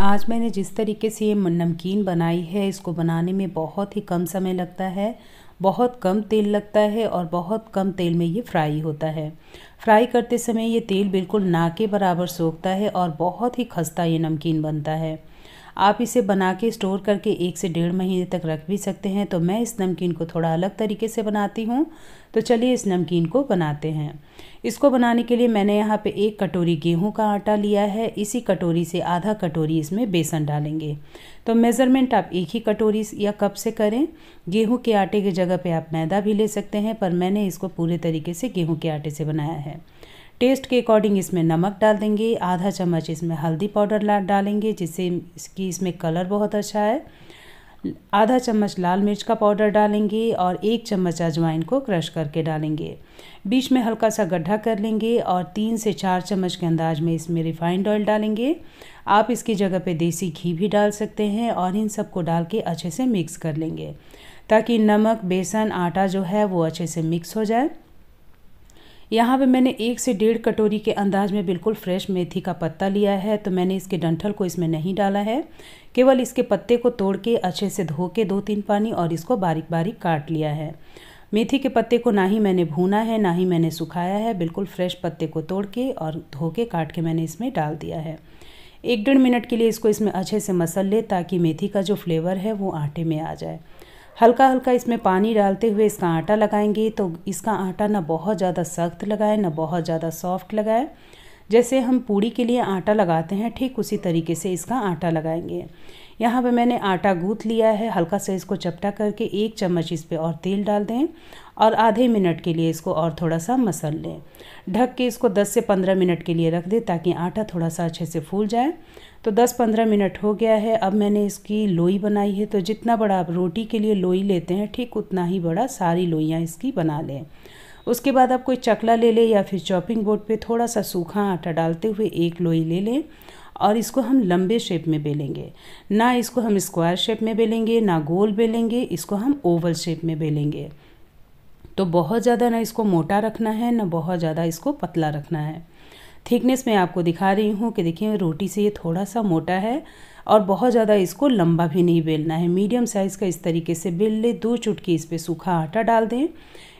आज मैंने जिस तरीके से ये नमकीन बनाई है इसको बनाने में बहुत ही कम समय लगता है बहुत कम तेल लगता है और बहुत कम तेल में ये फ्राई होता है फ्राई करते समय ये तेल बिल्कुल ना के बराबर सोखता है और बहुत ही खस्ता ये नमकीन बनता है आप इसे बना के स्टोर करके एक से डेढ़ महीने तक रख भी सकते हैं तो मैं इस नमकीन को थोड़ा अलग तरीके से बनाती हूँ तो चलिए इस नमकीन को बनाते हैं इसको बनाने के लिए मैंने यहाँ पे एक कटोरी गेहूं का आटा लिया है इसी कटोरी से आधा कटोरी इसमें बेसन डालेंगे तो मेज़रमेंट आप एक ही कटोरी या कप से करें गेहूं के आटे की जगह पे आप मैदा भी ले सकते हैं पर मैंने इसको पूरे तरीके से गेहूं के आटे से बनाया है टेस्ट के अकॉर्डिंग इसमें नमक डाल देंगे आधा चम्मच इसमें हल्दी पाउडर डालेंगे जिससे इसकी इसमें कलर बहुत अच्छा है आधा चम्मच लाल मिर्च का पाउडर डालेंगे और एक चम्मच अजवाइन को क्रश करके डालेंगे बीच में हल्का सा गड्ढा कर लेंगे और तीन से चार चम्मच के अंदाज में इसमें रिफाइंड ऑयल डालेंगे आप इसकी जगह पे देसी घी भी डाल सकते हैं और इन सबको डाल के अच्छे से मिक्स कर लेंगे ताकि नमक बेसन आटा जो है वो अच्छे से मिक्स हो जाए यहाँ पे मैंने एक से डेढ़ कटोरी के अंदाज में बिल्कुल फ्रेश मेथी का पत्ता लिया है तो मैंने इसके डंठल को इसमें नहीं डाला है केवल इसके पत्ते को तोड़ के अच्छे से धो के दो तीन पानी और इसको बारीक बारीक काट लिया है मेथी के पत्ते को ना ही मैंने भूना है ना ही मैंने सुखाया है बिल्कुल फ्रेश पत्ते को तोड़ के और धो के काट के मैंने इसमें डाल दिया है एक डेढ़ मिनट के लिए इसको इसमें अच्छे से मसल ले ताकि मेथी का जो फ्लेवर है वो आटे में आ जाए हल्का हल्का इसमें पानी डालते हुए इसका आटा लगाएंगे तो इसका आटा ना बहुत ज़्यादा सख्त लगाए ना बहुत ज़्यादा सॉफ्ट लगाए जैसे हम पूड़ी के लिए आटा लगाते हैं ठीक उसी तरीके से इसका आटा लगाएंगे यहाँ पे मैंने आटा गूँथ लिया है हल्का सा इसको चपटा करके एक चम्मच इस पर और तेल डाल दें और आधे मिनट के लिए इसको और थोड़ा सा मसल लें ढक के इसको 10 से 15 मिनट के लिए रख दें ताकि आटा थोड़ा सा अच्छे से फूल जाए तो 10-15 मिनट हो गया है अब मैंने इसकी लोई बनाई है तो जितना बड़ा आप रोटी के लिए लोई लेते हैं ठीक उतना ही बड़ा सारी लोइयाँ इसकी बना लें उसके बाद आप कोई चकला ले लें या फिर चॉपिंग बोर्ड पर थोड़ा सा सूखा आटा डालते हुए एक लोई ले लें और इसको हम लंबे शेप में बेलेंगे ना इसको हम स्क्वायर शेप में बेलेंगे ना गोल बेलेंगे इसको हम ओवल शेप में बेलेंगे तो बहुत ज़्यादा ना इसको मोटा रखना है ना बहुत ज़्यादा इसको पतला रखना है थिकनेस मैं आपको दिखा रही हूँ कि देखिए रोटी से ये थोड़ा सा मोटा है और बहुत ज़्यादा इसको लंबा भी नहीं बेलना है मीडियम साइज़ का इस तरीके से बेल लें दो चुटकी इस पर सूखा आटा डाल दें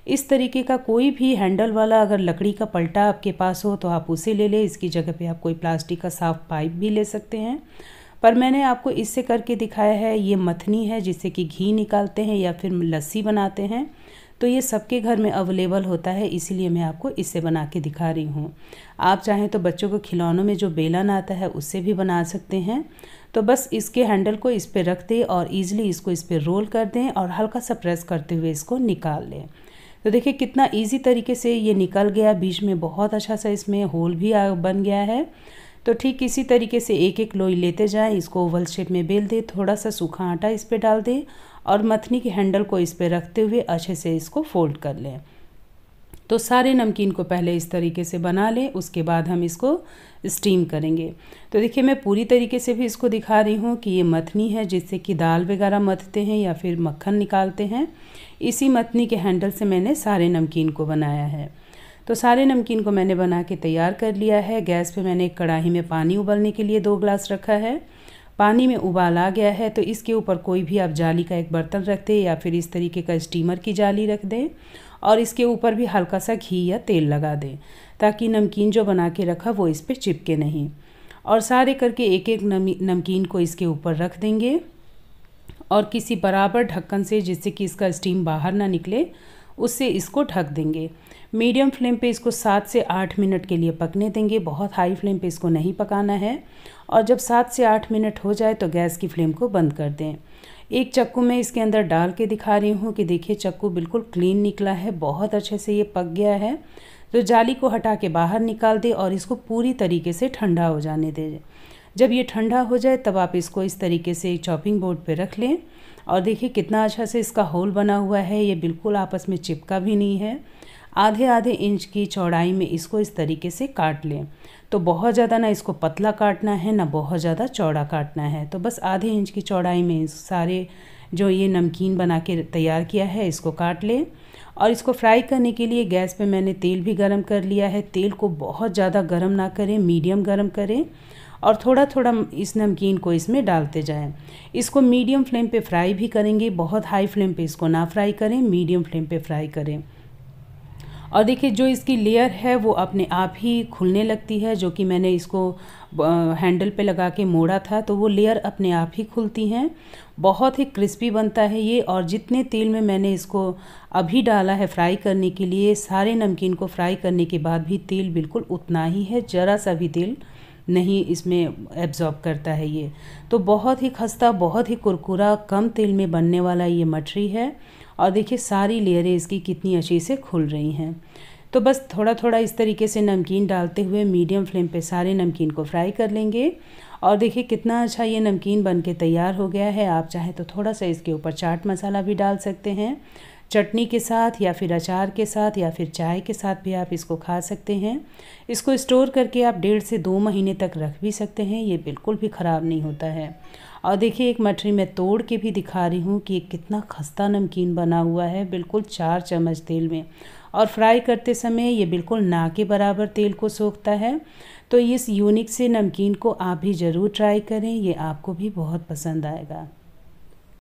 इस तरीके का कोई भी हैंडल वाला अगर लकड़ी का पलटा आपके पास हो तो आप उसे ले लें इसकी जगह पे आप कोई प्लास्टिक का साफ पाइप भी ले सकते हैं पर मैंने आपको इससे करके दिखाया है ये मथनी है जिससे कि घी निकालते हैं या फिर लस्सी बनाते हैं तो ये सबके घर में अवेलेबल होता है इसीलिए मैं आपको इससे बना के दिखा रही हूँ आप चाहें तो बच्चों को खिलौनों में जो बेलन आता है उससे भी बना सकते हैं तो बस इसके हैंडल को इस पर रख दें और ईज़िली इसको इस पर रोल कर दें और हल्का सा प्रेस करते हुए इसको निकाल लें तो देखिए कितना ईजी तरीके से ये निकल गया बीच में बहुत अच्छा सा इसमें होल भी बन गया है तो ठीक इसी तरीके से एक एक लोई लेते जाएं इसको ओवल शेप में बेल दें थोड़ा सा सूखा आटा इस पर डाल दें और मथनी के हैंडल को इस पर रखते हुए अच्छे से इसको फोल्ड कर लें तो सारे नमकीन को पहले इस तरीके से बना लें उसके बाद हम इसको स्टीम करेंगे तो देखिए मैं पूरी तरीके से भी इसको दिखा रही हूँ कि ये मथनी है जिससे कि दाल वगैरह मथते हैं या फिर मक्खन निकालते हैं इसी मथनी के हैंडल से मैंने सारे नमकीन को बनाया है तो सारे नमकीन को मैंने बना के तैयार कर लिया है गैस पर मैंने एक कढ़ाई में पानी उबलने के लिए दो ग्लास रखा है पानी में उबाल आ गया है तो इसके ऊपर कोई भी आप जाली का एक बर्तन रख दें या फिर इस तरीके का स्टीमर की जाली रख दें और इसके ऊपर भी हल्का सा घी या तेल लगा दें ताकि नमकीन जो बना के रखा वो इस पर चिपके नहीं और सारे करके एक एक नमकीन को इसके ऊपर रख देंगे और किसी बराबर ढक्कन से जिससे कि इसका स्टीम बाहर ना निकले उससे इसको ढक देंगे मीडियम फ्लेम पे इसको सात से आठ मिनट के लिए पकने देंगे बहुत हाई फ्लेम पे इसको नहीं पकाना है और जब सात से आठ मिनट हो जाए तो गैस की फ्लेम को बंद कर दें एक चक्कू मैं इसके अंदर डाल के दिखा रही हूँ कि देखिए चक्कू बिल्कुल क्लीन निकला है बहुत अच्छे से ये पक गया है तो जाली को हटा के बाहर निकाल दे और इसको पूरी तरीके से ठंडा हो जाने दे जब ये ठंडा हो जाए तब आप इसको इस तरीके से चॉपिंग बोर्ड पर रख लें और देखिए कितना अच्छा से इसका होल बना हुआ है ये बिल्कुल आपस में चिपका भी नहीं है आधे आधे इंच की चौड़ाई में इसको इस तरीके से काट लें तो बहुत ज़्यादा ना इसको पतला काटना है ना बहुत ज़्यादा चौड़ा काटना है तो बस आधे इंच की चौड़ाई में सारे जो ये नमकीन बना के तैयार किया है इसको काट लें और इसको फ्राई करने के लिए गैस पे मैंने तेल भी गरम कर लिया है तेल को बहुत ज़्यादा गरम ना करें मीडियम गरम करें और थोड़ा थोड़ा इस नमकीन को इसमें डालते जाएं इसको मीडियम फ्लेम पे फ्राई भी करेंगे बहुत हाई फ्लेम पे इसको ना फ्राई करें मीडियम फ्लेम पे फ्राई करें और देखिए जो इसकी लेयर है वो अपने आप ही खुलने लगती है जो कि मैंने इसको हैंडल पे लगा के मोड़ा था तो वो लेयर अपने आप ही खुलती हैं बहुत ही क्रिस्पी बनता है ये और जितने तेल में मैंने इसको अभी डाला है फ्राई करने के लिए सारे नमकीन को फ्राई करने के बाद भी तेल बिल्कुल उतना ही है ज़रा सा भी तेल नहीं इसमें एब्जॉर्ब करता है ये तो बहुत ही खस्ता बहुत ही कुरकुरा कम तेल में बनने वाला ये मठरी है और देखिए सारी लेयरें इसकी कितनी अच्छी से खुल रही हैं तो बस थोड़ा थोड़ा इस तरीके से नमकीन डालते हुए मीडियम फ्लेम पे सारे नमकीन को फ्राई कर लेंगे और देखिए कितना अच्छा ये नमकीन बन के तैयार हो गया है आप चाहें तो थोड़ा सा इसके ऊपर चाट मसाला भी डाल सकते हैं चटनी के साथ या फिर अचार के साथ या फिर चाय के साथ भी आप इसको खा सकते हैं इसको स्टोर करके आप डेढ़ से दो महीने तक रख भी सकते हैं ये बिल्कुल भी ख़राब नहीं होता है और देखिए एक मठरी मैं तोड़ के भी दिखा रही हूँ कि कितना खस्ता नमकीन बना हुआ है बिल्कुल चार चम्मच तेल में और फ्राई करते समय ये बिल्कुल ना के बराबर तेल को सोखता है तो इस यूनिक से नमकीन को आप भी ज़रूर ट्राई करें ये आपको भी बहुत पसंद आएगा